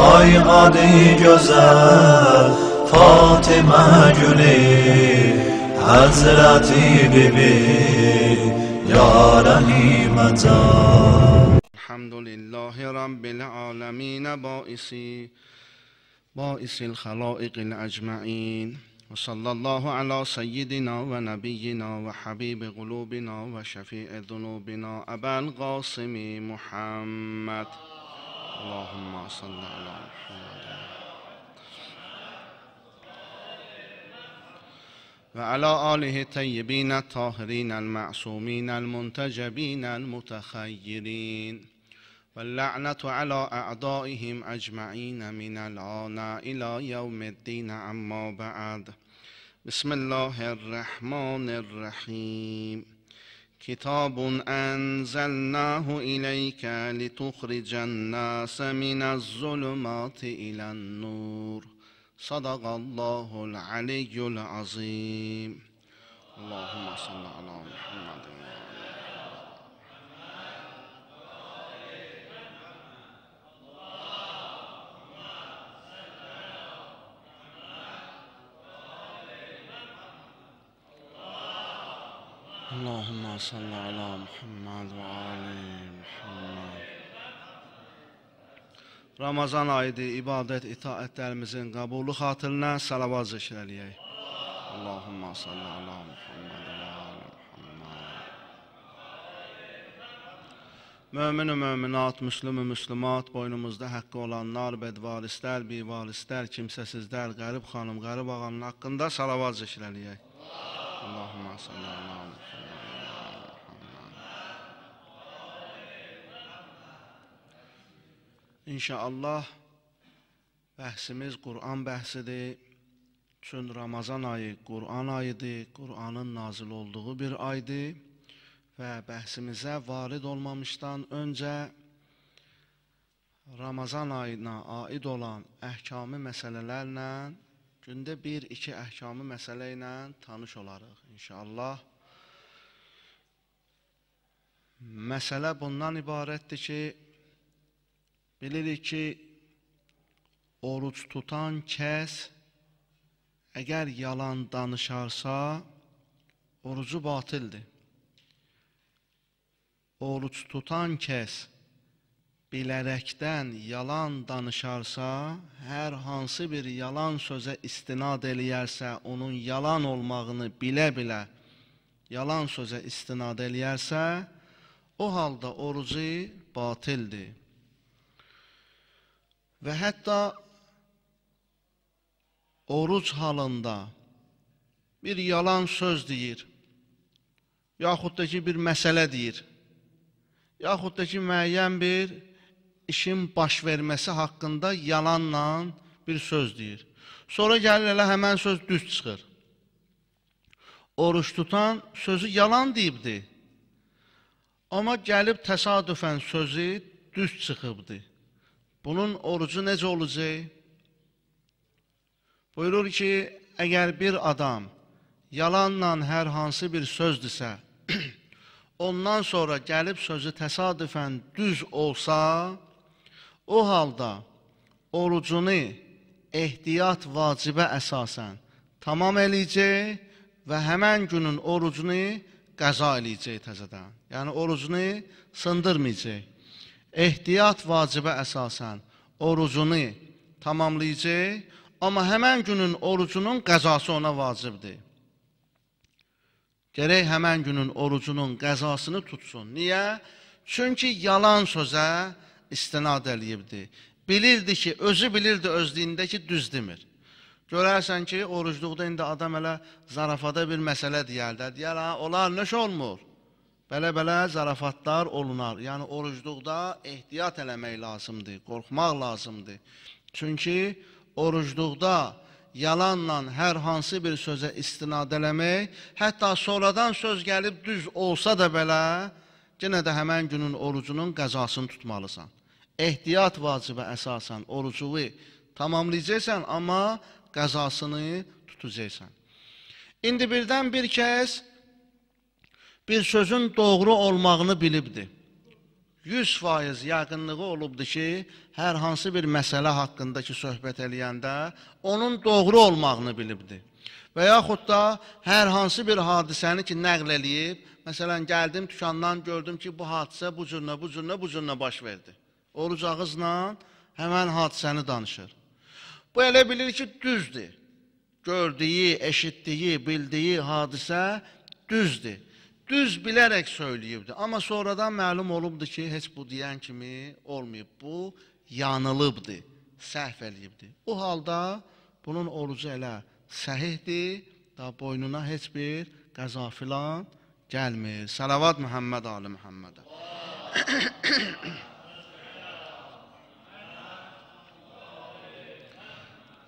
پایمانه جزر فاطمه جلی حضرت بیبی یا رحیمتا الحمد لله رب العالمین باعثی باعث الخلائق الاجمعین وصلى الله على سيدنا ونبينا وحبيب قلوبنا وشفيع ذنوبنا أبا القاسم محمد اللهم صل على محمد وعلى آله الطيبين الطاهرين المعصومين المنتجبين المتخيرين واللعنة على أعدائهم أجمعين من الآن إلى يوم الدين عما بعد بسم الله الرحمن الرحيم كتاب أنزلناه إليك لتخرج الناس من الظلمات إلى النور صدق الله العلي العظيم اللهم صل على محمد وعلى اللهم صل على Muhammed və ali Muhammed. Ramazan ayıdır, ibadət, itaətlərimizin qəbulu xatirinə salavat zikr eləyək. Allahumma salli ala Muhammed və ali Muhammed. Mömin-i möminat, müslüm-i müslümat, boynumuzda həqqi olanlar, bədvarislər, bivarislər, kimsəsizlər, qərib xanım, qərib ağanın haqqında salavat zikr eləyək. اللهم صل على محمد İnşallah bəhsimiz Quran bəhsidir. Çün Ramazan ayı Quran ayıdır. Quranın nazil olduğu bir aydır və bəhsimizə varid olmamışdan öncə Ramazan ayına aid olan əhkamı məsələlərlə Gündə bir, iki əhkamı məsələ ilə tanış olarıq, inşallah. Məsələ bundan ibarətdir ki, bilirik ki, oruc tutan kəs, əgər yalan danışarsa, orucu batildir. Oruc tutan kəs, bilərəkdən yalan danışarsa, hər hansı bir yalan sözə istinad eləyərsə, onun yalan olmağını bilə-bilə yalan sözə istinad eləyərsə, o halda orucu batildir. Və hətta oruc halında bir yalan söz deyir, yaxud da ki, bir məsələ deyir, yaxud da ki, müəyyən bir işin baş verməsi haqqında yalanla bir söz deyir. Sonra gəlir elə həmən söz düz çıxır. Oruç tutan sözü yalan deyibdi. Amma gəlib təsadüfən sözü düz çıxıbdı. Bunun orucu necə olacaq? Buyurur ki, əgər bir adam yalanla hər hansı bir sözdürsə, ondan sonra gəlib sözü təsadüfən düz olsa, O halda orucunu ehtiyat vacibə əsasən tamam eləyəcək və həmən günün orucunu qəza eləyəcək təzədən. Yəni, orucunu sındırmayacaq. Ehtiyat vacibə əsasən orucunu tamamlayacaq, amma həmən günün orucunun qəzası ona vacibdir. Gərək həmən günün orucunun qəzasını tutsun. Niyə? Çünki yalan sözə vacibdir istinad eləyibdi. Bilirdi ki, özü bilirdi özlüyündə ki, düz demir. Görərsən ki, orucluqda indi adam elə zarafada bir məsələ deyərdə. Deyər, ha, olar, nöş olmur. Belə-belə zarafatlar olunar. Yəni, orucluqda ehtiyat eləmək lazımdır, qorxmaq lazımdır. Çünki orucluqda yalanla hər hansı bir sözə istinad eləmək, hətta sonradan söz gəlib düz olsa da belə, yenə də həmən günün orucunun qəzasını tutmalısan ehtiyat vacibə əsasən orucuvu tamamlayacaqsan, amma qəzasını tutacaqsan. İndi birdən bir kəs bir sözün doğru olmağını bilibdir. 100% yaxınlığı olubdur ki, hər hansı bir məsələ haqqındakı söhbət eləyəndə onun doğru olmağını bilibdir. Və yaxud da hər hansı bir hadisəni ki, nəql eləyib, məsələn, gəldim dükandan gördüm ki, bu hadisə bu cürlə, bu cürlə, bu cürlə baş verdi oruc ağızla həmən hadisəni danışır. Bu elə bilir ki, düzdür. Gördüyü, eşitdiyi, bildiyi hadisə düzdür. Düz bilərək söyləyibdi. Amma sonradan məlum olubdu ki, heç bu deyən kimi olmayıb. Bu yanılıbdı, səhv eləyibdi. Bu halda bunun orucu elə səhihdir, da boynuna heç bir qəza filan gəlmir. Salavat Muhammed Ali Muhammedə.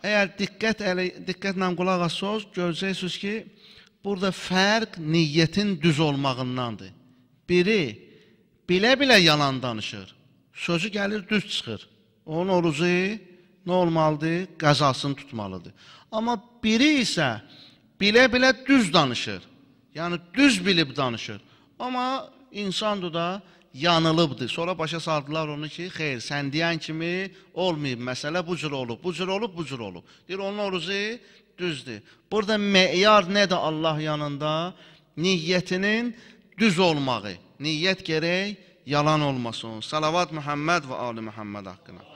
əgər diqqət, əli, diqqətlə qulaq assoz, görəcəksiniz ki, burada fərq niyyətin düz olmağındandır. Biri bilə-bilə yalan danışır, sözü gəlir düz çıxır. Onun orucu nə olmalıdır? Qəzasını tutmalıdır. Amma biri isə bilə-bilə düz danışır, yəni düz bilib danışır. Amma insandır da, yanılıbdır. Sonra başa saldılar onu ki, xeyr, sən deyən kimi olmayıb, məsələ bu cür olub, bu cür olub, bu cür olub. Deyir, onun orucu düzdür. Burada meyar nədir Allah yanında? Niyyətinin düz olmağı. Niyyət gərək yalan olmasın. Salavat Muhammed və Ali Muhammed haqqına.